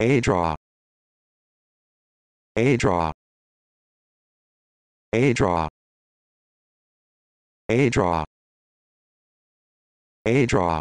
A draw. A draw. A draw. A draw. A draw.